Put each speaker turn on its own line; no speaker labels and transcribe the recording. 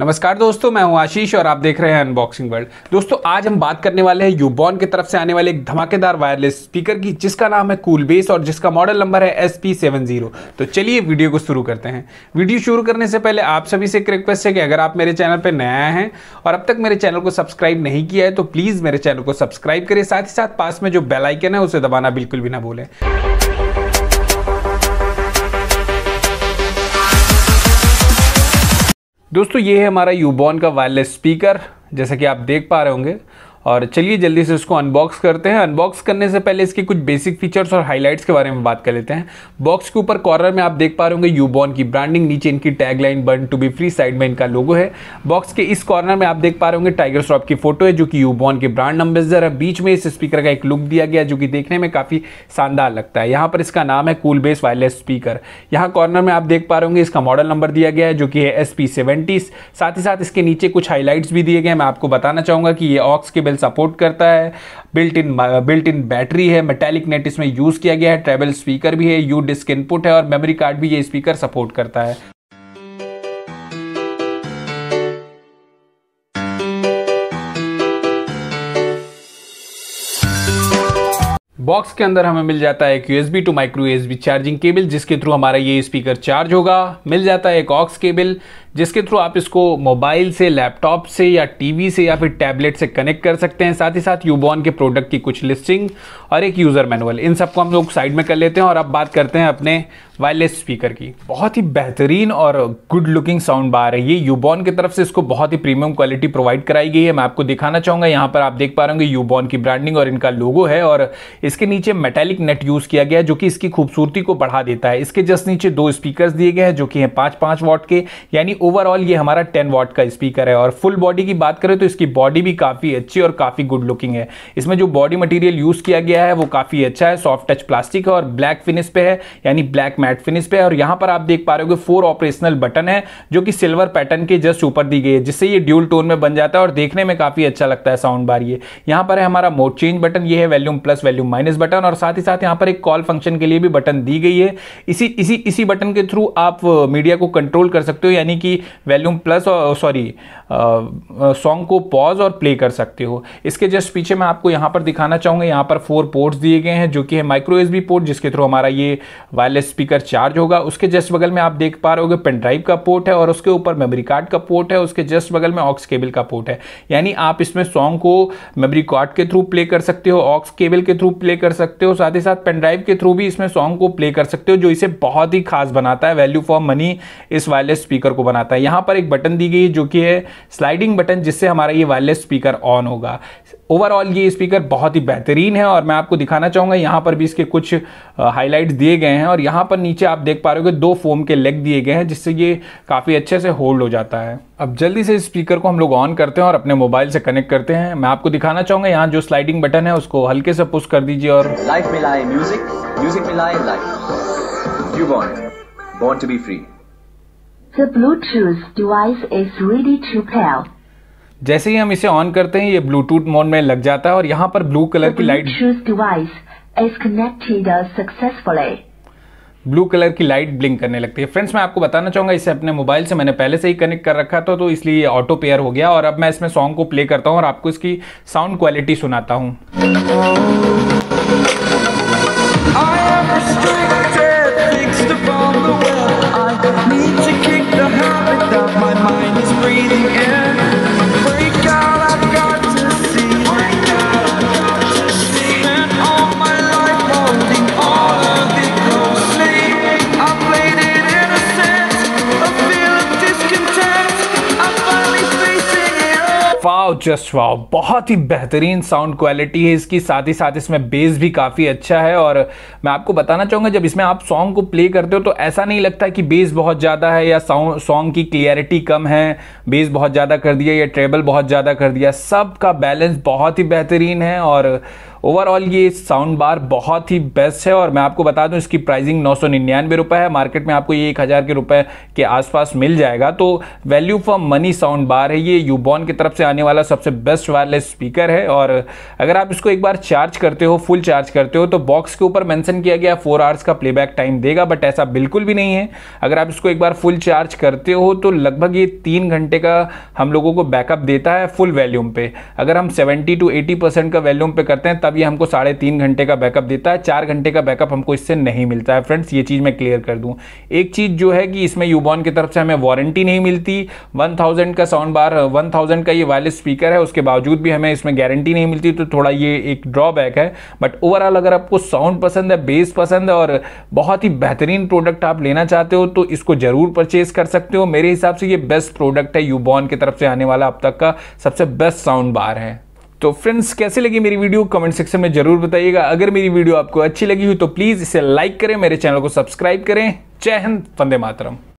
नमस्कार दोस्तों मैं हूं आशीष और आप देख रहे हैं अनबॉक्सिंग वर्ल्ड दोस्तों आज हम बात करने वाले हैं यूबॉन की तरफ से आने वाले एक धमाकेदार वायरलेस स्पीकर की जिसका नाम है कूल बेस और जिसका मॉडल नंबर है एस पी सेवन जीरो तो चलिए वीडियो को शुरू करते हैं वीडियो शुरू करने से पहले आप सभी से एक रिक्वेस्ट है कि अगर आप मेरे चैनल पर नया आए हैं और अब तक मेरे चैनल को सब्सक्राइब नहीं किया है तो प्लीज़ मेरे चैनल को सब्सक्राइब करें साथ ही साथ पास में जो बेलाइकन है उसे दबाना बिल्कुल भी ना भूलें दोस्तों ये है हमारा यूबॉन का वायरलेस स्पीकर जैसा कि आप देख पा रहे होंगे और चलिए जल्दी से इसको अनबॉक्स करते हैं अनबॉक्स करने से पहले इसके कुछ बेसिक फीचर्स और हाईलाइट्स के बारे में बात कर लेते हैं बॉक्स के ऊपर कॉर्नर में आप देख पा रहे होंगे यूबॉन की ब्रांडिंग नीचे इनकी tagline born to be free side में इनका लोगो है बॉक्स के इस कॉर्नर में आप देख पा रहे होंगे टाइगर श्रॉफ की फोटो है जो कि यूबॉन के ब्रांड एम्बेसडर है बीच में इस स्पीकर का एक लुक दिया गया जो कि देखने में काफ़ी शानदार लगता है यहाँ पर इसका नाम है कूल बेस वायरलेस स्पीकर यहाँ कॉर्नर में आप देख पा रहे होंगे इसका मॉडल नंबर दिया गया है जो कि है एस पी साथ ही साथ इसके नीचे कुछ हाईलाइट्स भी दिए गए मैं आपको बताना चाहूँगा कि ये ऑक्स के ट्रैवल सपोर्ट करता है built in built in battery है मेटेलिक नेट इसमें यूज़ किया गया है ट्रेबल स्पीकर भी है यू डिस्क इनपुट है और मेमोरी कार्ड भी ये स्पीकर सपोर्ट करता है बॉक्स के अंदर हमें मिल जाता है एक USB to micro USB charging cable जिसके थ्रू हमारा ये स्पीकर चार्ज होगा मिल जाता है एक ऑक्स केबल जिसके थ्रू आप इसको मोबाइल से लैपटॉप से या टीवी से या फिर टैबलेट से कनेक्ट कर सकते हैं साथ ही साथ यूबॉन के प्रोडक्ट की कुछ लिस्टिंग और एक यूज़र मैनुअल इन सबको हम लोग साइड में कर लेते हैं और अब बात करते हैं अपने वायरलेस स्पीकर की बहुत ही बेहतरीन और गुड लुकिंग साउंड बार है ये यूबॉन की तरफ से इसको बहुत ही प्रीमियम क्वालिटी प्रोवाइड कराई गई है मैं आपको दिखाना चाहूंगा यहाँ पर आप देख पा रहे होंगे यूबॉन की ब्रांडिंग और इनका लोगो है और इसके नीचे मेटेलिक नेट यूज़ किया गया है जो कि इसकी खूबसूरती को बढ़ा देता है इसके जस्ट नीचे दो स्पीकर दिए गए हैं जो कि हैं पांच पांच वॉट के यानी ओवरऑल ये हमारा टेन वॉट का स्पीकर है और फुल बॉडी की बात करें तो इसकी बॉडी भी काफ़ी अच्छी और काफ़ी गुड लुकिंग है इसमें जो बॉडी मटेरियल यूज़ किया गया है वो काफ़ी अच्छा है सॉफ्ट टच प्लास्टिक है और ब्लैक फिनिश पे है यानी ब्लैक मैट मैट फिनिश पे और यहां पर आप देख पा रहे हो फोर ऑपरेशनल बटन है जो कि सिल्वर पैटर्न के जस्ट ऊपर दी गई है जिससे ये ड्यूल टोन में बन जाता है और देखने में काफी अच्छा लगता है साउंड बार ये यहां पर है हमारा मोड चेंज बटन ये है volume plus volume minus button और साथ ही साथ यहां पर एक कॉल फंक्शन के लिए भी बटन दी गई है इसी इसी इसी बटन के थ्रू आप मीडिया को कंट्रोल कर सकते हो यानी कि वैल्यूम प्लस सॉरी सॉन्ग को पॉज और प्ले कर सकते हो इसके जस्ट पीछे मैं आपको यहाँ पर दिखाना चाहूँगा यहाँ पर फोर पोर्ट्स दिए गए हैं जो कि है माइक्रो एस पोर्ट जिसके थ्रू हमारा ये वायरलेस स्पीकर चार्ज होगा उसके जस्ट बगल में आप देख पा रहे हो पेन ड्राइव का पोर्ट है और उसके ऊपर मेमोरी कार्ड का पोर्ट है उसके जस्ट बगल में ऑक्स केबल का पोर्ट है यानी आप इसमें सॉन्ग को मेमोरी कार्ड के थ्रू प्ले कर सकते हो ऑक्स केबल के थ्रू प्ले कर सकते हो साथ ही साथ पेन ड्राइव के थ्रू भी इसमें सॉन्ग को प्ले कर सकते हो जो इसे बहुत ही खास बनाता है वैल्यू फॉर मनी इस वायरलेस स्पीकर को बनाता है यहाँ पर एक बटन दी गई है जो कि है स्लाइडिंग बटन जिससे हमारा ये वायरलेस स्पीकर ऑन होगा ओवरऑल ये स्पीकर बहुत ही बेहतरीन है और मैं आपको दिखाना चाहूँगा यहाँ पर भी इसके कुछ हाईलाइट्स दिए गए हैं और यहाँ पर नीचे आप देख पा रहे हो दो फोम के लेग दिए गए हैं जिससे ये काफ़ी अच्छे से होल्ड हो जाता है अब जल्दी से स्पीकर को हम लोग ऑन करते हैं और अपने मोबाइल से कनेक्ट करते हैं मैं आपको दिखाना चाहूँगा यहाँ जो स्लाइडिंग बटन है उसको हल्के से पुश कर दीजिए और लाइफ मिलाए म्यूजिक म्यूजिक मिलाए life you want want to be free The Bluetooth device is ready to pair. जैसे ही हम इसे ऑन करते हैं ये ब्लूटूथ मोड में लग जाता है और यहाँ पर ब्लू कलर की light device connected successfully blue colour की लाइट ब्लिंक करने लगती है फ्रेंड्स मैं आपको बताना चाहूंगा इसे अपने मोबाइल से मैंने पहले से ही कनेक्ट कर रखा था तो इसलिए ये ऑटो पेयर हो गया और अब मैं इसमें सॉन्ग को प्ले करता हूँ और आपको इसकी साउंड क्वालिटी सुनाता हूँ वाओ जस्ट वाओ बहुत ही बेहतरीन साउंड क्वालिटी है इसकी साथ ही साथ इसमें बेस भी काफ़ी अच्छा है और मैं आपको बताना चाहूँगा जब इसमें आप सॉन्ग को प्ले करते हो तो ऐसा नहीं लगता कि बेस बहुत ज़्यादा है या साउंड सॉन्ग की क्लियरिटी कम है बेस बहुत ज़्यादा कर दिया या ट्रेबल बहुत ज़्यादा कर दिया सब का बैलेंस बहुत ही बेहतरीन है और ओवरऑल ये साउंड बार बहुत ही बेस्ट है और मैं आपको बता दूं इसकी प्राइसिंग नौ सौ निन्यानवे रुपये है मार्केट में आपको ये एक हज़ार के रुपए के आसपास मिल जाएगा तो value for money sound bar है ये यूबॉन की तरफ से आने वाला सबसे बेस्ट वायरलेस स्पीकर है और अगर आप इसको एक बार चार्ज करते हो फुल चार्ज करते हो तो बॉक्स के ऊपर मैंसन किया गया फोर आवर्स का प्लेबैक टाइम देगा बट ऐसा बिल्कुल भी नहीं है अगर आप इसको एक बार फुल चार्ज करते हो तो लगभग ये तीन घंटे का हम लोगों को बैकअप देता है फुल वैल्यूम पे अगर हम सेवेंटी टू एटी परसेंट का वैल्यूम पे करते हैं तब ये हमको साढ़े तीन घंटे का बैकअप देता है चार घंटे का बैकअप हमको इससे नहीं मिलता है फ्रेंड्स ये चीज़ मैं क्लियर कर दूँ एक चीज़ जो है कि इसमें यूबॉन की तरफ से हमें वारंटी नहीं मिलती वन थाउजेंड का साउंड बार वन थाउजेंड का ये वायरलेस स्पीकर है उसके बावजूद भी हमें इसमें गारंटी नहीं मिलती तो थोड़ा ये एक ड्रॉबैक है बट ओवरऑल अगर आपको साउंड पसंद है बेस पसंद है और बहुत ही बेहतरीन प्रोडक्ट आप लेना चाहते हो तो इसको ज़रूर परचेज कर सकते हो मेरे हिसाब से ये बेस्ट प्रोडक्ट है यूबॉन की तरफ से आने वाला अब तक का सबसे बेस्ट साउंड बार है तो फ्रेंड्स कैसे लगी मेरी वीडियो कमेंट सेक्शन में जरूर बताइएगा अगर मेरी वीडियो आपको अच्छी लगी हो तो प्लीज़ इसे लाइक करें मेरे चैनल को सब्सक्राइब करें जय हिंद वंदे मातरम